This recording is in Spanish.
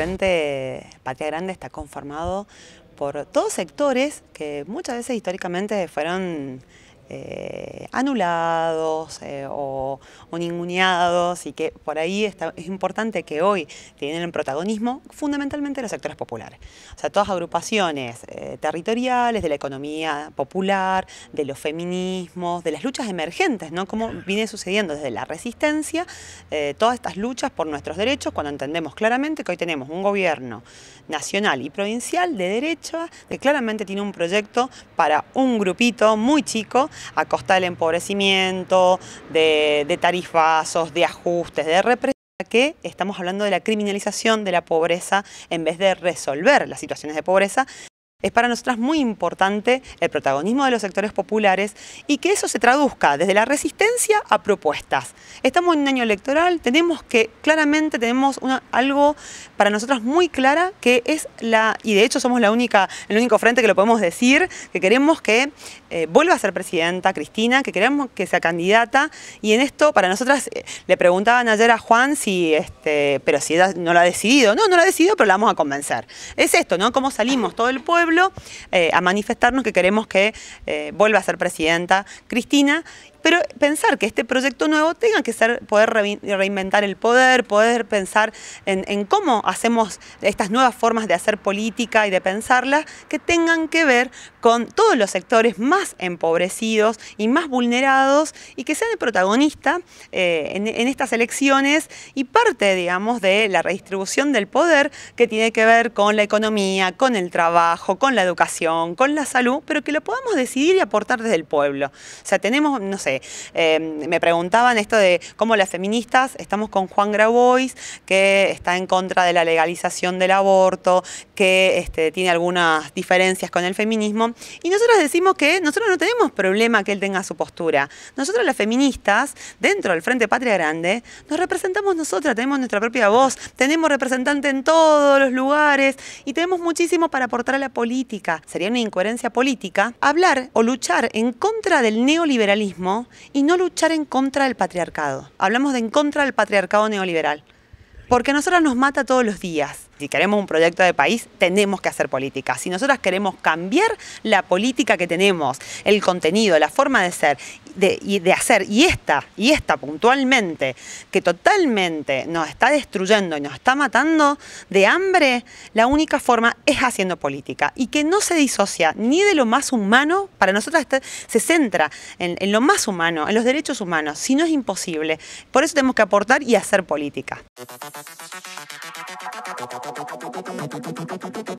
Frente Patria Grande está conformado por todos sectores que muchas veces históricamente fueron eh, anulados eh, o, ninguneados y que por ahí es importante que hoy tienen el protagonismo fundamentalmente los sectores populares. O sea, todas agrupaciones eh, territoriales, de la economía popular, de los feminismos, de las luchas emergentes, ¿no? Como viene sucediendo desde la resistencia, todas estas luchas por nuestros derechos, cuando entendemos claramente que hoy tenemos un gobierno nacional y provincial de derecha que claramente tiene un proyecto para un grupito muy chico a costa del empobrecimiento, de, de tarifazos, de ajustes, de represión que estamos hablando de la criminalización de la pobreza en vez de resolver las situaciones de pobreza, es para nosotras muy importante el protagonismo de los sectores populares y que eso se traduzca desde la resistencia a propuestas. Estamos en un año electoral, tenemos que, claramente tenemos algo para nosotras muy clara que es la, y de hecho somos la única, el único frente que lo podemos decir, que queremos que eh, vuelva a ser presidenta Cristina, que queremos que sea candidata y en esto para nosotras eh, le preguntaban ayer a Juan si, este, pero si ella no lo ha decidido. No, no lo ha decidido, pero la vamos a convencer. Es esto, ¿no? Cómo salimos todo el pueblo eh, a manifestarnos que queremos que eh, vuelva a ser presidenta Cristina pero pensar que este proyecto nuevo tenga que ser poder reinventar el poder, poder pensar en, cómo hacemos estas nuevas formas de hacer política y de pensarla que tengan que ver con todos los sectores más empobrecidos y más vulnerados y que sean el protagonista eh, en, en, estas elecciones y parte, digamos, de la redistribución del poder que tiene que ver con la economía, con el trabajo, con la educación, con la salud, pero que lo podamos decidir y aportar desde el pueblo. O sea, tenemos, no sé, Em, me preguntaban esto de cómo las feministas, estamos con Juan Grabois, que está en contra de la legalización del aborto, que este, tiene algunas diferencias con el feminismo, y nosotros decimos que nosotros no tenemos problema que él tenga su postura. Nosotros las feministas, dentro del Frente Patria Grande, nos representamos nosotras, tenemos nuestra propia voz, tenemos representante en todos los lugares y tenemos muchísimo para aportar a la política. Sería una incoherencia política hablar o luchar en contra del neoliberalismo y no luchar en contra del patriarcado. Hablamos de en contra del patriarcado neoliberal, porque a nosotras nos mata todos los días. Si queremos un proyecto de país, tenemos que hacer política. Si nosotras queremos cambiar la política que tenemos, el contenido, la forma de ser de, y de hacer, y esta, y esta puntualmente, que totalmente nos está destruyendo y nos está matando de hambre, la única forma es haciendo política. Y que no se disocia ni de lo más humano, para nosotras este, se centra en, en lo más humano, en los derechos humanos, si no es imposible. Por eso tenemos que aportar y hacer política. ¡Entra, tra,